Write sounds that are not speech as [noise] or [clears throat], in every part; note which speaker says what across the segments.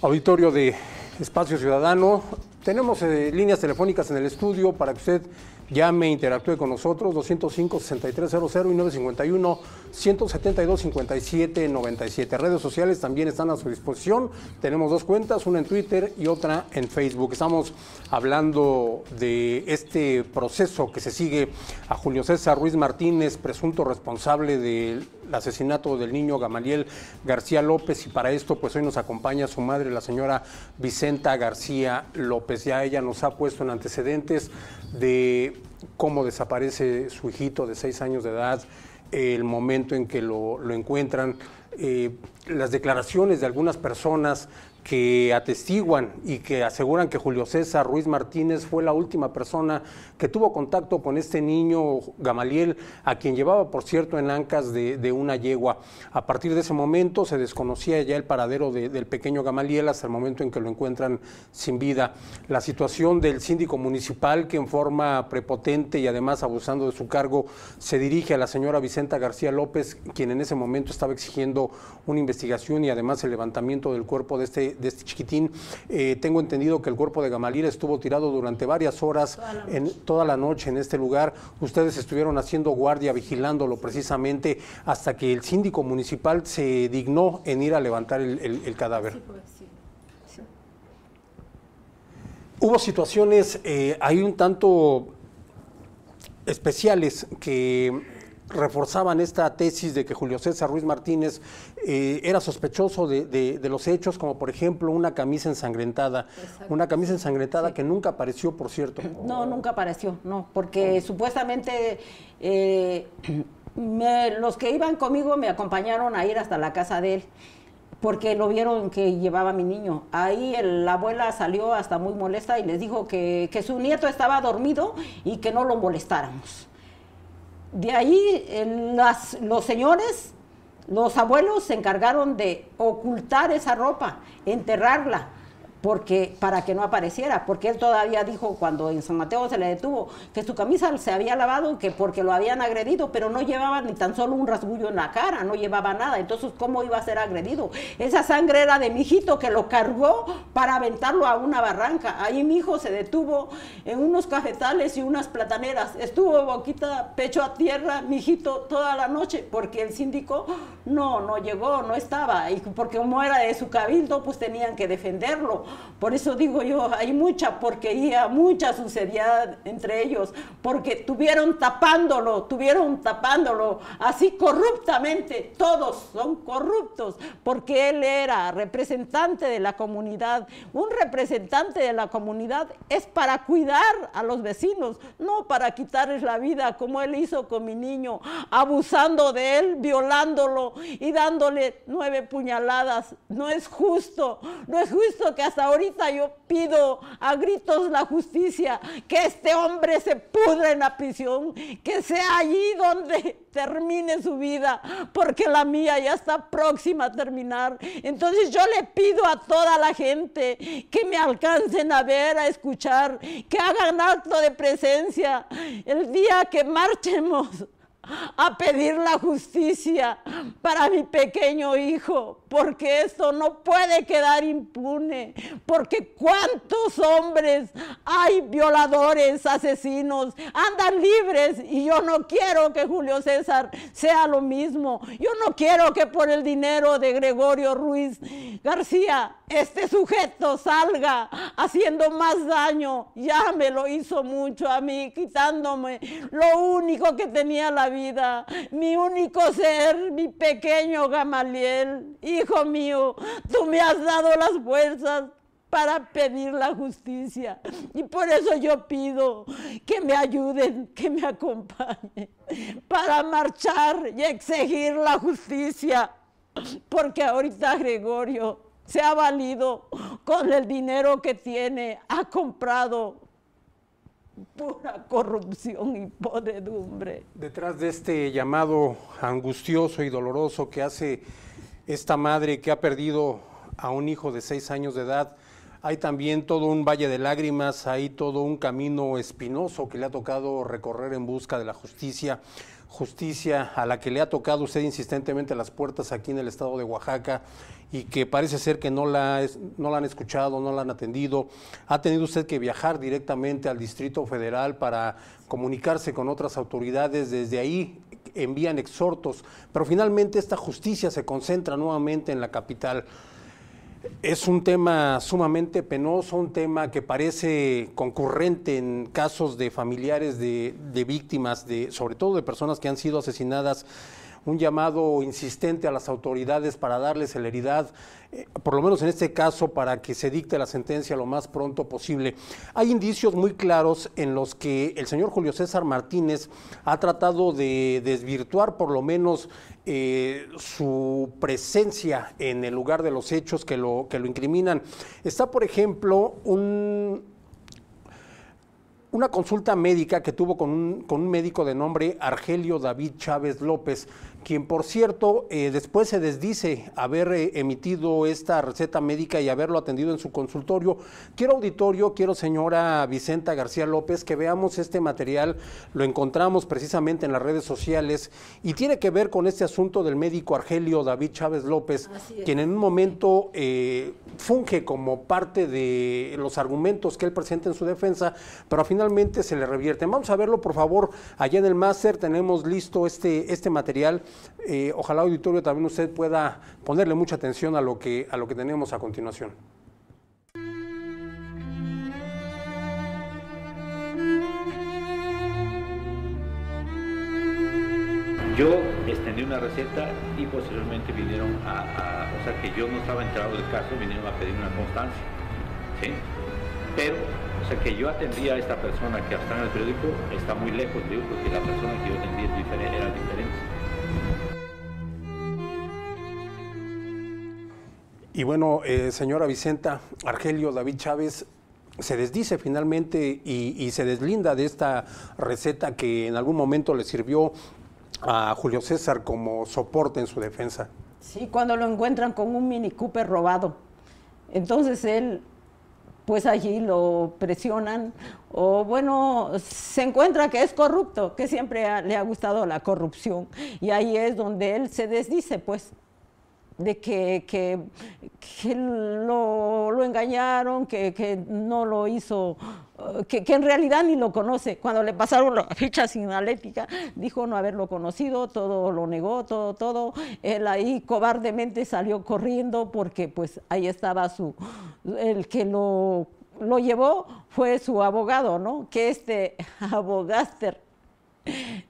Speaker 1: Auditorio de Espacio Ciudadano, tenemos eh, líneas telefónicas en el estudio para que usted ya me interactúe con nosotros 205-6300 y 951-172-5797. Redes sociales también están a su disposición. Tenemos dos cuentas, una en Twitter y otra en Facebook. Estamos hablando de este proceso que se sigue a Julio César Ruiz Martínez, presunto responsable del asesinato del niño Gamaliel García López. Y para esto, pues hoy nos acompaña su madre, la señora Vicenta García López. Ya ella nos ha puesto en antecedentes de cómo desaparece su hijito de seis años de edad, el momento en que lo, encuentran, eh, las declaraciones de algunas personas que atestiguan y que aseguran que Julio César Ruiz Martínez fue la última persona que tuvo contacto con este niño Gamaliel, a quien llevaba, por cierto, en ancas de, de una yegua. A partir de ese momento se desconocía ya el paradero del pequeño Gamaliel hasta el momento en que lo encuentran sin vida. La situación del síndico municipal, que en forma prepotente y además abusando de su cargo, se dirige a la señora Vicenta García López, quien en ese momento estaba exigiendo una investigación y además el levantamiento del cuerpo de este de este chiquitín. Eh, tengo entendido que el cuerpo de Gamaliel estuvo tirado durante varias horas, toda en, toda la noche en este lugar. Ustedes estuvieron haciendo guardia, vigilándolo precisamente hasta que el síndico municipal se dignó en ir a levantar el, cadáver. Pues, Hubo situaciones eh, ahí un tanto especiales que reforzaban esta tesis de que Julio César Ruiz Martínez eh, era sospechoso de, los hechos, como por ejemplo una camisa ensangrentada, una camisa ensangrentada que nunca apareció, por cierto.
Speaker 2: No, nunca apareció, no, porque supuestamente eh, [clears throat] los que iban conmigo me acompañaron a ir hasta la casa de él porque lo vieron que llevaba mi niño. Ahí la abuela salió hasta muy molesta y les dijo que, que su nieto estaba dormido y que no lo molestáramos. De ahí los señores, los abuelos se encargaron de ocultar esa ropa, enterrarla porque para que no apareciera, porque él todavía dijo cuando en San Mateo se le detuvo que su camisa se había lavado que porque lo habían agredido, pero no llevaba ni tan solo un rasguño en la cara, no llevaba nada, entonces cómo iba a ser agredido. Esa sangre era de mi hijito que lo cargó para aventarlo a una barranca. Ahí mi hijo se detuvo en unos cafetales y unas plataneras. Estuvo boquita pecho a tierra mi hijito toda la noche porque el síndico no no llegó, no estaba y porque como era de su cabildo, pues tenían que defenderlo por eso digo yo, hay mucha porquería, mucha suciedad entre ellos, porque tuvieron tapándolo, tuvieron tapándolo así corruptamente. Todos son corruptos, porque él era representante de la comunidad. Un representante de la comunidad es para cuidar a los vecinos, no para quitarles la vida, como él hizo con mi niño, abusando de él, violándolo y dándole nueve puñaladas. No es justo, no es justo que hasta ahorita yo pido a gritos la justicia, que este hombre se pudre en la prisión, que sea allí donde [laughs] termine su vida, porque la mía ya está próxima a terminar. Entonces yo le pido a toda la gente que me alcancen a ver, a escuchar, que hagan acto de presencia el día que marchemos a pedir la justicia para mi pequeño hijo, porque esto no puede quedar impune, porque cuántos hombres hay violadores, asesinos, andan libres y yo no quiero que Julio César sea lo mismo, yo no quiero que por el dinero de Gregorio Ruiz García este sujeto salga haciendo más daño, ya me lo hizo mucho a mí, quitándome lo único que tenía la vida vida, mi único ser, mi pequeño Gamaliel, hijo mío, tú me has dado las fuerzas para pedir la justicia. Y por eso yo pido que me ayuden, que me acompañen, para marchar y exigir la justicia. Porque ahorita Gregorio se ha valido con el dinero que tiene, ha comprado pura corrupción y podredumbre.
Speaker 1: Detrás de este llamado angustioso y doloroso que hace esta madre que ha perdido a un hijo de seis años de edad, hay también todo un valle de lágrimas, hay todo un camino espinoso que le ha tocado recorrer en busca de la justicia justicia a la que le ha tocado usted insistentemente las puertas aquí en el estado de Oaxaca y que parece ser que no la, no la han escuchado, no la han atendido. Ha tenido usted que viajar directamente al Distrito Federal para comunicarse con otras autoridades. Desde ahí envían exhortos, pero finalmente esta justicia se concentra nuevamente en la capital. Es un tema sumamente penoso, un tema que parece concurrente en casos de familiares de, víctimas, de, sobre todo de personas que han sido asesinadas un llamado insistente a las autoridades para darle celeridad, eh, por lo menos en este caso, para que se dicte la sentencia lo más pronto posible. Hay indicios muy claros en los que el señor Julio César Martínez ha tratado de desvirtuar por lo menos eh, su presencia en el lugar de los hechos que lo, que lo incriminan. Está, por ejemplo, un, una consulta médica que tuvo con un, con un médico de nombre Argelio David Chávez López, quien por cierto eh, después se desdice haber eh, emitido esta receta médica y haberlo atendido en su consultorio. Quiero auditorio, quiero señora Vicenta García López que veamos este material, lo encontramos precisamente en las redes sociales y tiene que ver con este asunto del médico Argelio David Chávez López, quien en un momento eh, funge como parte de los argumentos que él presenta en su defensa, pero finalmente se le revierte. Vamos a verlo por favor, allá en el máster tenemos listo este, este material. Eh, ojalá auditorio también usted pueda ponerle mucha atención a lo que, a lo que tenemos a continuación. Yo extendí una receta y posteriormente vinieron a, o sea que yo no estaba enterado del caso, vinieron a pedir una constancia, Pero, o sea que yo atendía a esta persona que está en el periódico, está muy lejos de porque la persona que yo atendía era diferente. Y bueno, eh, señora Vicenta, Argelio David Chávez se desdice finalmente y, se deslinda de esta receta que en algún momento le sirvió a Julio César como soporte en su defensa.
Speaker 2: Sí, cuando lo encuentran con un Mini Cooper robado. Entonces él, pues allí lo presionan o bueno, se encuentra que es corrupto, que siempre le ha gustado la corrupción y ahí es donde él se desdice, pues de que, que, lo, engañaron, que, no lo hizo, eh, que, en realidad ni lo conoce. Cuando le pasaron la ficha sinalética, dijo no haberlo conocido, todo lo negó, todo, todo. Él ahí cobardemente salió corriendo porque pues ahí estaba su, el que lo, lo llevó fue su abogado, ¿no? Que este [laughs] abogaster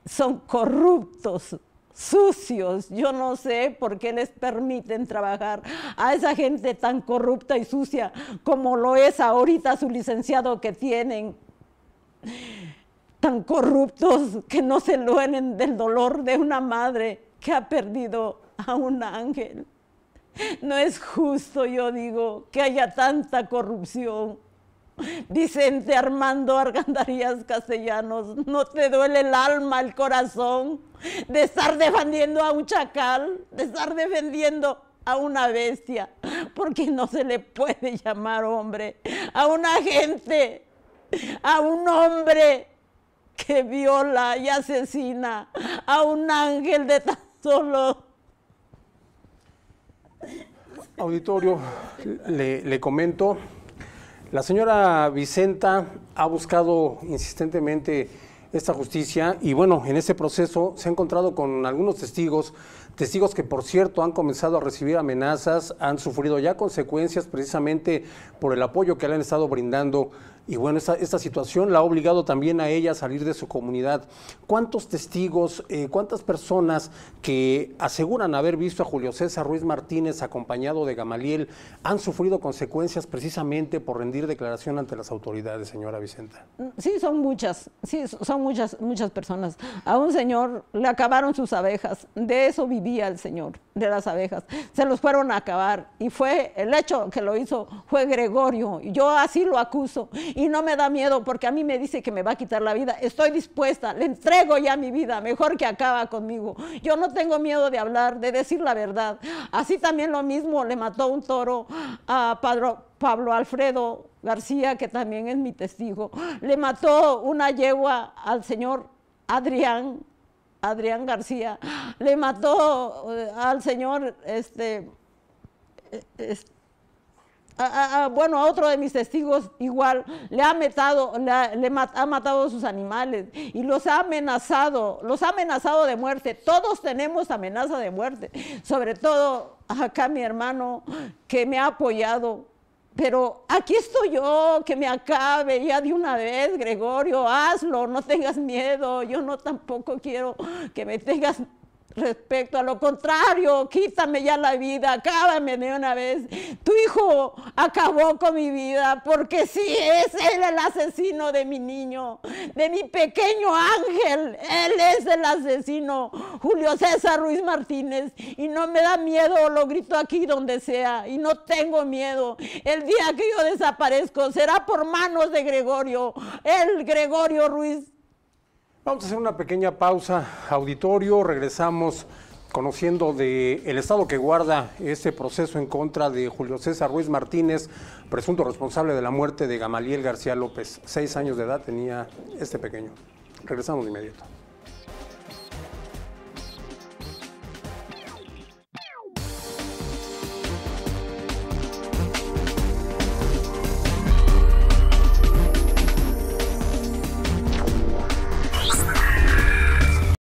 Speaker 2: son corruptos, sucios. Yo no sé por qué les permiten trabajar a esa gente tan corrupta y sucia como lo es ahorita su licenciado que tienen. Tan corruptos que no se luenen del dolor de una madre que ha perdido a un ángel. No es justo, yo digo, que haya tanta corrupción. Vicente Armando Argandarías Castellanos, ¿no te duele el alma, el corazón de estar defendiendo a un chacal, de estar defendiendo a una bestia, porque no se le puede llamar hombre, a una gente, a un hombre que viola y asesina, a un ángel de tan solo
Speaker 1: auditorio, le, comento la señora Vicenta ha buscado insistentemente esta justicia y bueno, en ese proceso se ha encontrado con algunos testigos, testigos que por cierto han comenzado a recibir amenazas, han sufrido ya consecuencias precisamente por el apoyo que le han estado brindando y bueno, esta, esta situación la ha obligado también a ella a salir de su comunidad. ¿Cuántos testigos, eh, cuántas personas que aseguran haber visto a Julio César Ruiz Martínez acompañado de Gamaliel han sufrido consecuencias precisamente por rendir declaración ante las autoridades, señora Vicenta?
Speaker 2: Mm, sí, son muchas, sí, son muchas, muchas personas. A un señor le acabaron sus abejas, de eso vivía el señor, de las abejas. Se los fueron a acabar y fue el hecho que lo hizo fue Gregorio. Yo así lo acuso y no me da miedo porque a mí me dice que me va a quitar la vida. Estoy dispuesta, le entrego ya mi vida, mejor que acaba conmigo. Yo no tengo miedo de hablar, de decir la verdad. Así también lo mismo le mató un toro a Pablo Alfredo García, que también es mi testigo. Le mató una yegua al señor Adrián, Adrián García. Le mató eh, al señor este eh, bueno, a otro de mis testigos igual, le ha metado, le, ha, matado sus animales y los ha amenazado, los ha amenazado de muerte. Todos tenemos amenaza de muerte, sobre todo acá mi hermano que me ha apoyado pero aquí estoy yo, que me acabe ya de una vez, Gregorio, hazlo, no tengas miedo, yo no tampoco quiero que me tengas respecto a lo contrario, quítame ya la vida, acábame de una vez. Tu hijo acabó con mi vida porque sí, es él el asesino de mi niño, de mi pequeño ángel. Él es el asesino, Julio César Ruiz Martínez. Y no me da miedo, lo grito aquí donde sea. Y no tengo miedo. El día que yo desaparezco será por manos de Gregorio, el Gregorio Ruiz Vamos
Speaker 1: a hacer una pequeña pausa, auditorio, regresamos conociendo del estado que guarda este proceso en contra de Julio César Ruiz Martínez, presunto responsable de la muerte de Gamaliel García López. Seis años de edad tenía este pequeño. Regresamos de inmediato.